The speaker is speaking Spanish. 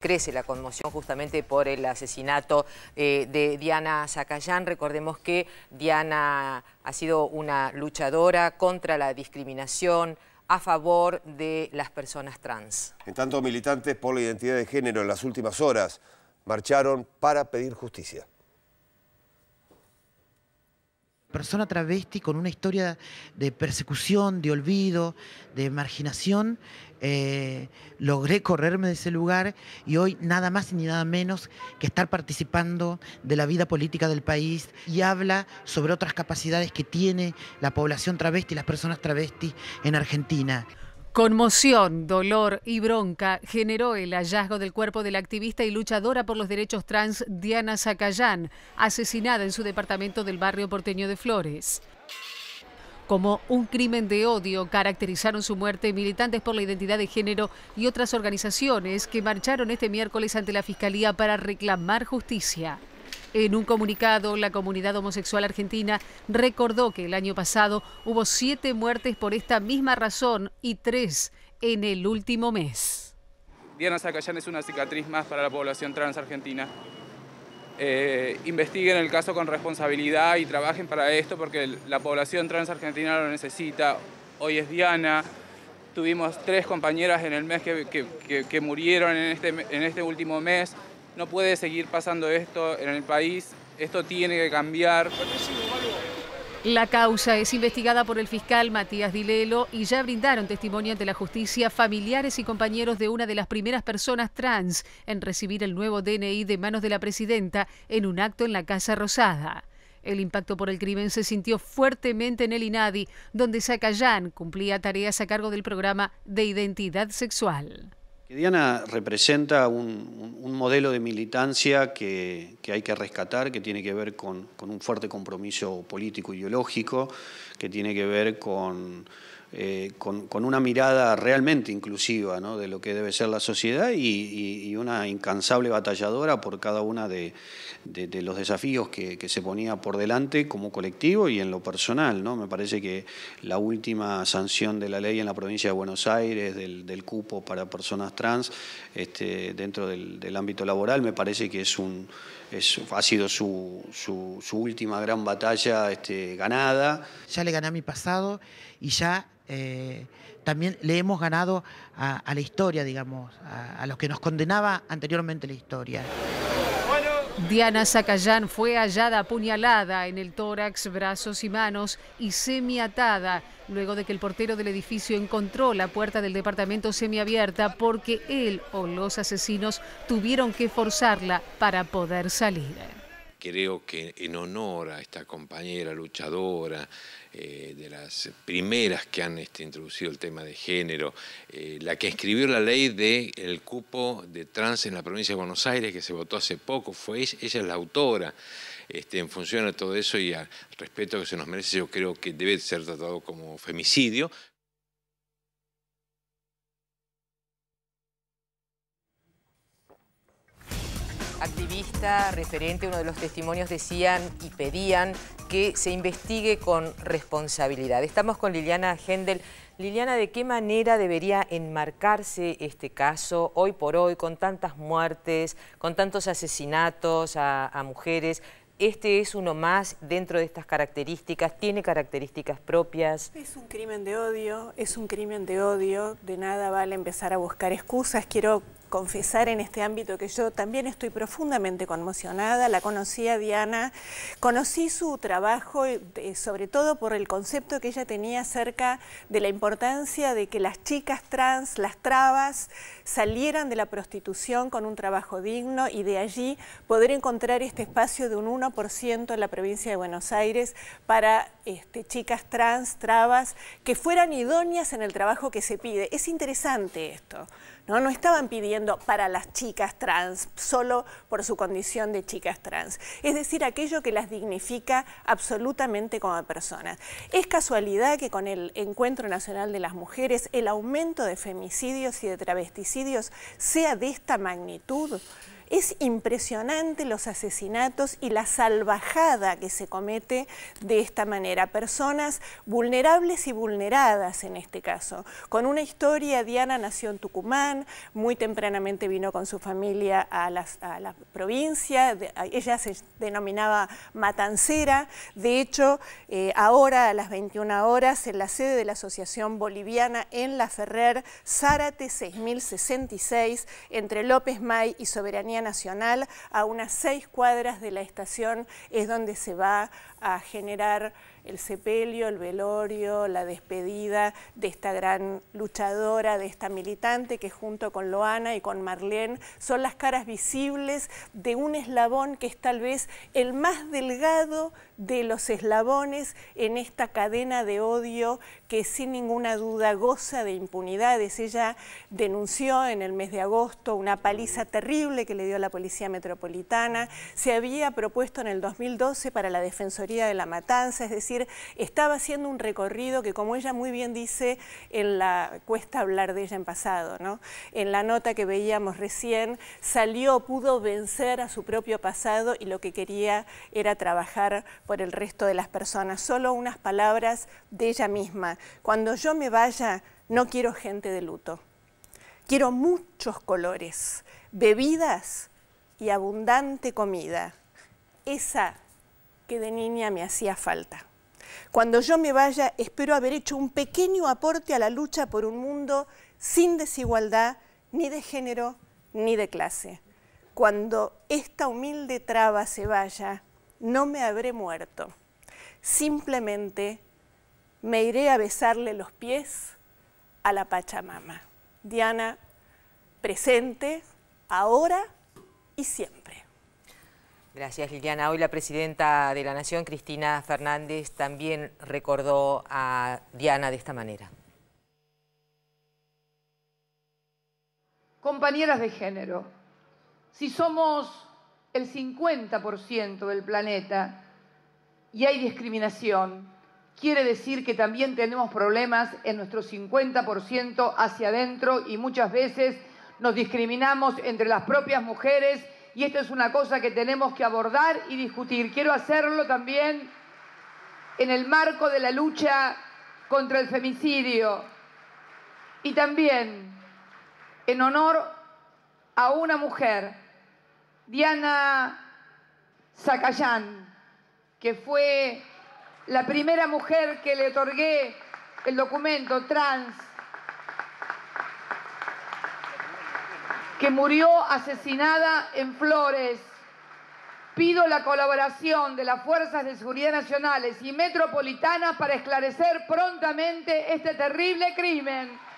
Crece la conmoción justamente por el asesinato eh, de Diana Zacayán. Recordemos que Diana ha sido una luchadora contra la discriminación, a favor de las personas trans. En tanto, militantes por la identidad de género en las últimas horas marcharon para pedir justicia. Persona travesti con una historia de persecución, de olvido, de marginación, eh, logré correrme de ese lugar y hoy nada más ni nada menos que estar participando de la vida política del país y habla sobre otras capacidades que tiene la población travesti, y las personas travesti en Argentina. Conmoción, dolor y bronca generó el hallazgo del cuerpo de la activista y luchadora por los derechos trans Diana Zacayán, asesinada en su departamento del barrio porteño de Flores como un crimen de odio. Caracterizaron su muerte militantes por la identidad de género y otras organizaciones que marcharon este miércoles ante la Fiscalía para reclamar justicia. En un comunicado, la comunidad homosexual argentina recordó que el año pasado hubo siete muertes por esta misma razón y tres en el último mes. Diana Zacayán es una cicatriz más para la población trans argentina. Eh, investiguen el caso con responsabilidad y trabajen para esto porque la población trans argentina lo necesita. Hoy es Diana, tuvimos tres compañeras en el mes que, murieron en este, en este último mes. No puede seguir pasando esto en el país, esto tiene que cambiar. La causa es investigada por el fiscal Matías Dilelo y ya brindaron testimonio ante la justicia familiares y compañeros de una de las primeras personas trans en recibir el nuevo DNI de manos de la presidenta en un acto en la Casa Rosada. El impacto por el crimen se sintió fuertemente en el INADI, donde Zacayán cumplía tareas a cargo del programa de identidad sexual. Diana representa un, modelo de militancia que, hay que rescatar, que tiene que ver con un fuerte compromiso político ideológico, que tiene que ver con, eh, con, una mirada realmente inclusiva de lo que debe ser la sociedad y, una incansable batalladora por cada uno de, los desafíos que, se ponía por delante como colectivo y en lo personal. ¿no? Me parece que la última sanción de la ley en la provincia de Buenos Aires del, cupo para personas trans este, dentro del, ámbito laboral me parece que es un, ha sido su, última gran batalla este, ganada. Ya le gané mi pasado y ya eh, también le hemos ganado a, la historia, digamos, a, a los que nos condenaba anteriormente la historia. Diana Zacayán fue hallada apuñalada en el tórax, brazos y manos y semiatada, luego de que el portero del edificio encontró la puerta del departamento semiabierta porque él o los asesinos tuvieron que forzarla para poder salir creo que en honor a esta compañera luchadora, eh, de las primeras que han este, introducido el tema de género, eh, la que escribió la ley del cupo de trans en la provincia de Buenos Aires, que se votó hace poco, fue ella, es la autora. Este, en función a todo eso y al respeto que se nos merece, yo creo que debe ser tratado como femicidio. activista, referente, uno de los testimonios decían y pedían que se investigue con responsabilidad. Estamos con Liliana Hendel. Liliana, ¿de qué manera debería enmarcarse este caso hoy por hoy, con tantas muertes, con tantos asesinatos a, a mujeres? este es uno más dentro de estas características, tiene características propias. Es un crimen de odio, es un crimen de odio, de nada vale empezar a buscar excusas. Quiero confesar en este ámbito que yo también estoy profundamente conmocionada. La conocí a Diana, conocí su trabajo eh, sobre todo por el concepto que ella tenía acerca de la importancia de que las chicas trans, las trabas, salieran de la prostitución con un trabajo digno y de allí poder encontrar este espacio de un 1% en la provincia de Buenos Aires para este, chicas trans, trabas, que fueran idóneas en el trabajo que se pide. Es interesante esto. ¿no? estaban pidiendo para las chicas trans, solo por su condición de chicas trans. Es decir, aquello que las dignifica absolutamente como personas. ¿Es casualidad que con el Encuentro Nacional de las Mujeres el aumento de femicidios y de travesticidios sea de esta magnitud? Es impresionante los asesinatos y la salvajada que se comete de esta manera. Personas vulnerables y vulneradas en este caso. Con una historia, Diana nació en Tucumán, muy tempranamente vino con su familia a, la provincia, ella se denominaba matancera, de hecho eh, ahora a las 21 horas en la sede de la Asociación Boliviana en La Ferrer, Zárate 6066, entre López May y Soberanía Nacional, a unas seis cuadras de la estación es donde se va a generar el sepelio, el velorio, la despedida de esta gran luchadora, de esta militante que junto con Loana y con Marlene son las caras visibles de un eslabón que es tal vez el más delgado de los eslabones en esta cadena de odio que sin ninguna duda goza de impunidades. Ella denunció en el mes de agosto una paliza terrible que le dio la Policía Metropolitana. Se había propuesto en el 2012 para la Defensoría de la Matanza, es decir, decir, estaba haciendo un recorrido que, como ella muy bien dice, en la cuesta hablar de ella en pasado, En la nota que veíamos recién, salió, pudo vencer a su propio pasado y lo que quería era trabajar por el resto de las personas. Solo unas palabras de ella misma. Cuando yo me vaya, no quiero gente de luto. Quiero muchos colores, bebidas y abundante comida. Esa que de niña me hacía falta. Cuando yo me vaya, espero haber hecho un pequeño aporte a la lucha por un mundo sin desigualdad, ni de género, ni de clase. Cuando esta humilde traba se vaya, no me habré muerto. Simplemente me iré a besarle los pies a la Pachamama. Diana, presente, ahora y siempre. Gracias, Liliana. Hoy la presidenta de la Nación, Cristina Fernández, también recordó a Diana de esta manera. Compañeras de género, si somos el 50% del planeta y hay discriminación, quiere decir que también tenemos problemas en nuestro 50% hacia adentro y muchas veces nos discriminamos entre las propias mujeres y esto es una cosa que tenemos que abordar y discutir. Quiero hacerlo también en el marco de la lucha contra el femicidio y también en honor a una mujer, Diana Zacayán, que fue la primera mujer que le otorgué el documento trans que murió asesinada en Flores. Pido la colaboración de las Fuerzas de Seguridad Nacionales y Metropolitanas para esclarecer prontamente este terrible crimen.